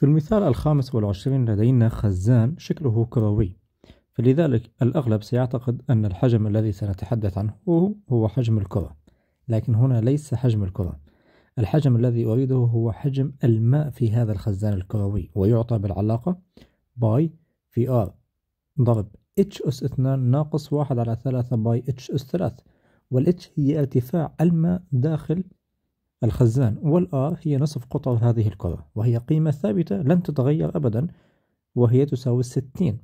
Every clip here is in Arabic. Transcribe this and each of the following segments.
في المثال الخامس والعشرين لدينا خزان شكله كروي فلذلك الأغلب سيعتقد أن الحجم الذي سنتحدث عنه هو حجم الكرة لكن هنا ليس حجم الكرة الحجم الذي أريده هو حجم الماء في هذا الخزان الكروي ويعطى بالعلاقة باي في ار ضرب اتش أس 2 ناقص 1 على 3 باي اتش أس 3 والاتش هي ارتفاع الماء داخل الخزان والآر هي نصف قطر هذه الكرة وهي قيمة ثابتة لن تتغير أبدا وهي تساوي الستين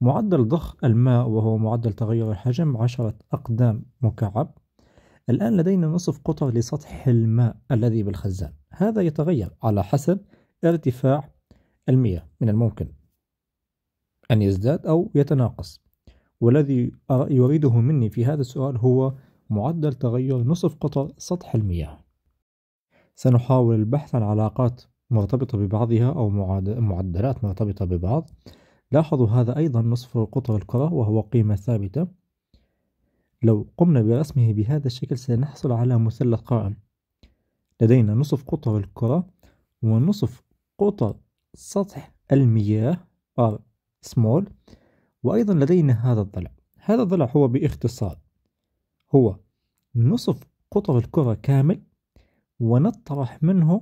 معدل ضخ الماء وهو معدل تغير الحجم عشرة أقدام مكعب الآن لدينا نصف قطر لسطح الماء الذي بالخزان هذا يتغير على حسب ارتفاع المياه من الممكن أن يزداد أو يتناقص والذي يريده مني في هذا السؤال هو معدل تغير نصف قطر سطح المياه سنحاول البحث عن علاقات مرتبطة ببعضها أو معدلات مرتبطة ببعض لاحظوا هذا أيضا نصف قطر الكرة وهو قيمة ثابتة لو قمنا برسمه بهذا الشكل سنحصل على مثلث قائم لدينا نصف قطر الكرة ونصف قطر سطح المياه R آه، small وأيضا لدينا هذا الضلع هذا الضلع هو باختصار هو نصف قطر الكرة كامل ونطرح منه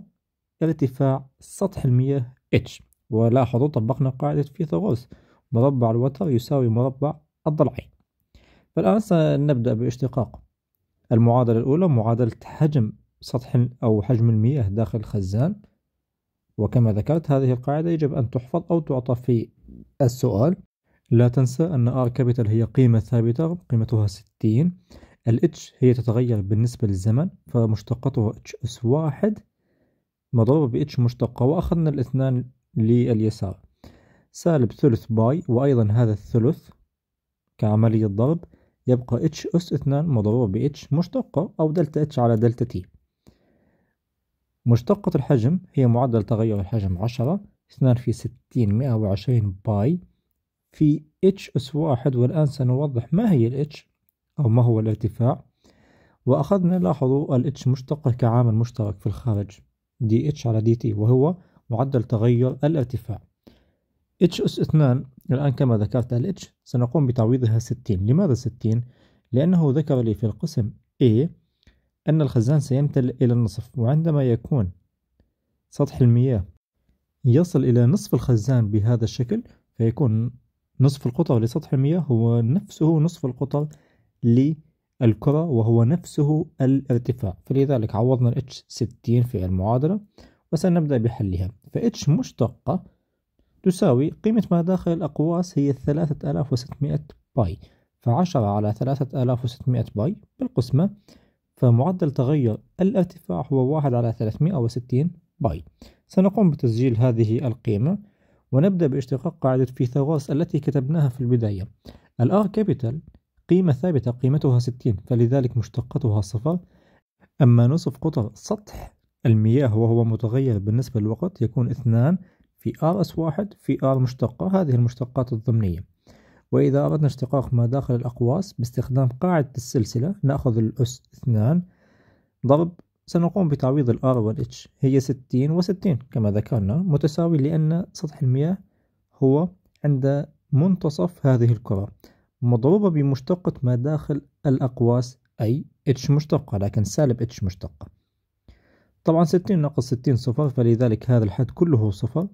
ارتفاع سطح المياه H ولاحظوا طبقنا قاعدة فيثاغورس مربع الوتر يساوي مربع الضلعين فالآن سنبدأ باشتقاق المعادلة الأولى معادلة حجم سطح أو حجم المياه داخل الخزان وكما ذكرت هذه القاعدة يجب أن تحفظ أو تعطى في السؤال لا تنسى أن R كابيتال هي قيمة ثابتة قيمتها 60 الاتش هي تتغير بالنسبة للزمن فمشتقته اتش اس واحد مضروبة باتش مشتقة وأخذنا الاثنان لليسار سالب ثلث باي وأيضا هذا الثلث كعملية ضرب يبقى اتش أس اثنان مضروبة باتش مشتقة أو دلتا اتش على دلتا تي مشتقة الحجم هي معدل تغير الحجم عشرة اثنان في ستين مئة وعشرين باي في اتش أس واحد والآن سنوضح ما هي الاتش أو ما هو الارتفاع وأخذنا نلاحظ الاتش مشتقة كعامل مشترك في الخارج دي اتش على دي تي وهو معدل تغير الارتفاع اتش أس 2 الآن كما ذكرت الاتش سنقوم بتعويضها 60 لماذا 60؟ لأنه ذكر لي في القسم A أن الخزان سيمتلئ إلى النصف وعندما يكون سطح المياه يصل إلى نصف الخزان بهذا الشكل فيكون نصف القطر لسطح المياه هو نفسه نصف القطر للكرة وهو نفسه الارتفاع فلذلك عوضنا ال H 60 في المعادلة وسنبدأ بحلها ف H مشتقة تساوي قيمة ما داخل الأقواس هي 3600 باي فعشرة على 3600 باي بالقسمة فمعدل تغير الارتفاع هو واحد على 360 باي سنقوم بتسجيل هذه القيمة ونبدأ باشتقاق قاعدة فيثاغورس التي كتبناها في البداية الآر كابيتال قيمة ثابتة قيمتها 60 فلذلك مشتقتها صفر أما نصف قطر سطح المياه وهو متغير بالنسبة للوقت يكون اثنان في R اس واحد في R مشتقة هذه المشتقات الضمنية وإذا أردنا اشتقاق ما داخل الأقواس باستخدام قاعدة السلسلة نأخذ الأس اثنان ضرب سنقوم بتعويض ال R وال H هي ستين وستين كما ذكرنا متساوي لأن سطح المياه هو عند منتصف هذه الكرة مضروبة بمشتقة ما داخل الأقواس أي اتش مشتقة لكن سالب اتش مشتقة طبعا ستين ناقص ستين صفر فلذلك هذا الحد كله صفر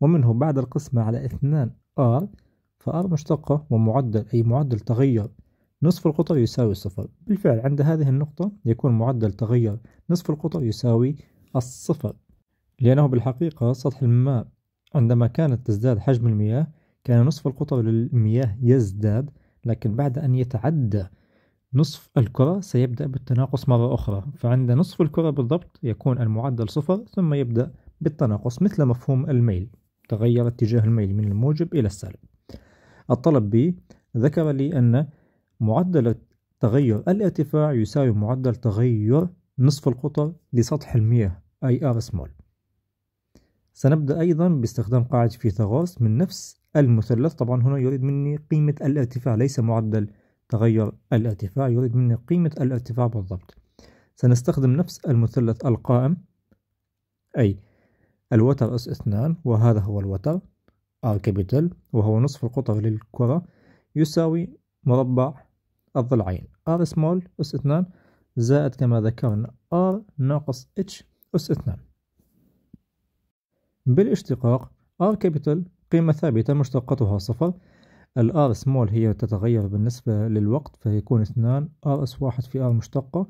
ومنه بعد القسمة على اثنان ار فار مشتقة ومعدل أي معدل تغير نصف القطر يساوي صفر بالفعل عند هذه النقطة يكون معدل تغير نصف القطر يساوي الصفر لأنه بالحقيقة سطح الماء عندما كانت تزداد حجم المياه كان نصف القطر للمياه يزداد لكن بعد أن يتعدى نصف الكرة سيبدأ بالتناقص مرة أخرى فعند نصف الكرة بالضبط يكون المعدل صفر ثم يبدأ بالتناقص مثل مفهوم الميل تغير اتجاه الميل من الموجب إلى السالب الطلب بي ذكر لي أن معدل تغير الارتفاع يساوي معدل تغير نصف القطر لسطح المياه أي R small سنبدأ أيضا باستخدام قاعدة فيثاغورس من نفس المثلث طبعا هنا يريد مني قيمة الارتفاع ليس معدل تغير الارتفاع يريد مني قيمة الارتفاع بالضبط سنستخدم نفس المثلث القائم أي الوتر اس اثنان وهذا هو الوتر R كابيتال وهو نصف القطر للكرة يساوي مربع الضلعين R سمول أس اثنان زائد كما ذكرنا R ناقص H أس اثنان بالاشتقاق R كابيتال قيمة ثابتة مشتقاتها صفر r سمول هي تتغير بالنسبة للوقت فيكون اثنان ار اس واحد في ار مشتقة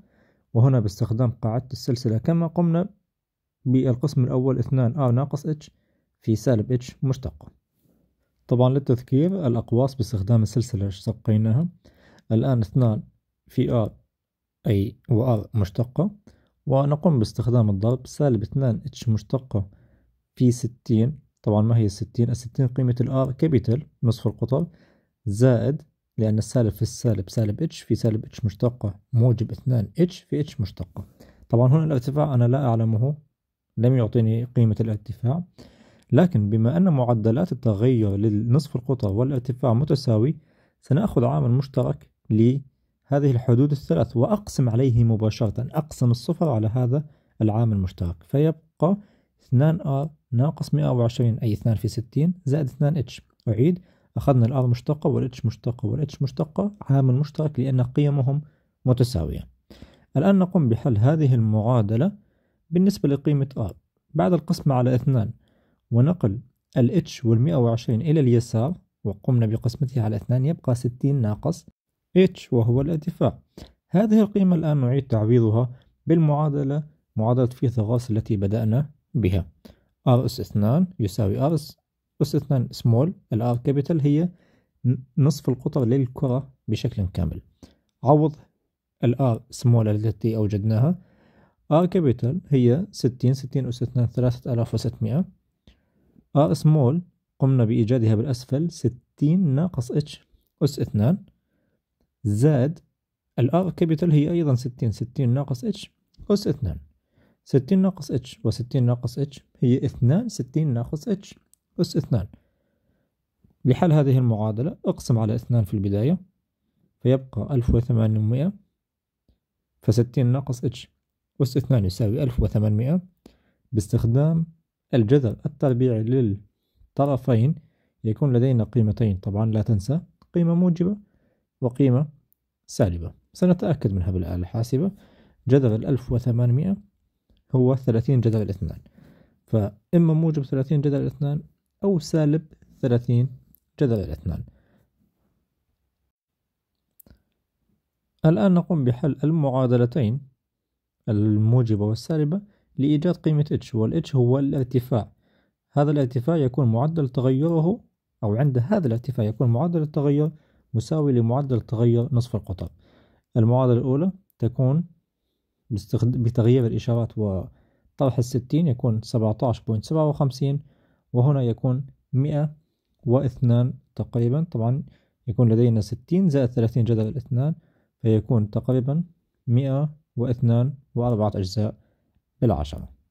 وهنا باستخدام قاعدة السلسلة كما قمنا بالقسم الأول اثنان ار ناقص اتش في سالب اتش مشتقة طبعا للتذكير الأقواس باستخدام السلسلة شقيناها الآن اثنان في r أي وار مشتقة ونقوم باستخدام الضرب سالب اثنان اتش مشتقة في ستين طبعا ما هي الستين الستين قيمة الآر كابيتال نصف القطر زائد لأن السالب في السالب سالب اتش في سالب اتش مشتقة موجب اثنان اتش في اتش مشتقة طبعا هنا الارتفاع أنا لا أعلمه لم يعطيني قيمة الارتفاع لكن بما أن معدلات التغير للنصف القطر والارتفاع متساوي سنأخذ عامل مشترك لهذه الحدود الثلاث وأقسم عليه مباشرة أقسم الصفر على هذا العامل المشترك فيبقى 2R ناقص 120 أي 2 في 60 زائد 2H أعيد أخذنا الآر مشتقة والإتش مشتقة والإتش مشتقة عامل مشترك لأن قيمهم متساوية الآن نقوم بحل هذه المعادلة بالنسبة لقيمة R بعد القسمة على 2 ونقل ال H وال 120 إلى اليسار وقمنا بقسمتها على 2 يبقى 60 ناقص H وهو الارتفاع هذه القيمة الآن نعيد تعويضها بالمعادلة معادلة فيثاغورس التي بدأنا بها R أس 2 يساوي R أس 2 سمول ال R capital هي نصف القطر للكرة بشكل كامل عوض ال R small التي أوجدناها R كابيتال هي 60 60 أس 2 3600 R سمول قمنا بإيجادها بالأسفل 60 ناقص اتش أس 2 زاد ال R capital هي أيضا 60 60 ناقص اتش أس 2 ستين ناقص اتش وستين ناقص اتش هي اثنان ستين ناقص اتش أس اثنان لحل هذه المعادلة اقسم على اثنان في البداية فيبقى ألف وثمانمائة فستين ناقص اتش أس اثنان يساوي ألف وثمانمائة باستخدام الجذر التربيعي للطرفين يكون لدينا قيمتين طبعا لا تنسى قيمة موجبة وقيمة سالبة سنتأكد منها بالآلة الحاسبة جذر الألف وثمانمائة هو 30 جذر الاثنان فإما موجب 30 جذر الاثنان أو سالب 30 جذر الاثنان الآن نقوم بحل المعادلتين الموجبة والسالبة لإيجاد قيمة h والh هو الارتفاع هذا الارتفاع يكون معدل تغيره أو عند هذا الارتفاع يكون معدل التغير مساوي لمعدل تغير نصف القطر المعادلة الأولى تكون بتغيير الإشارات وطرح الستين يكون سبعة عشر بوينت سبعة وخمسين وهنا يكون مئة واثنان تقريبا طبعا يكون لدينا ستين زائد ثلاثين جذر الاثنان فيكون تقريبا مئة واثنان وأربعة أجزاء بالعشرة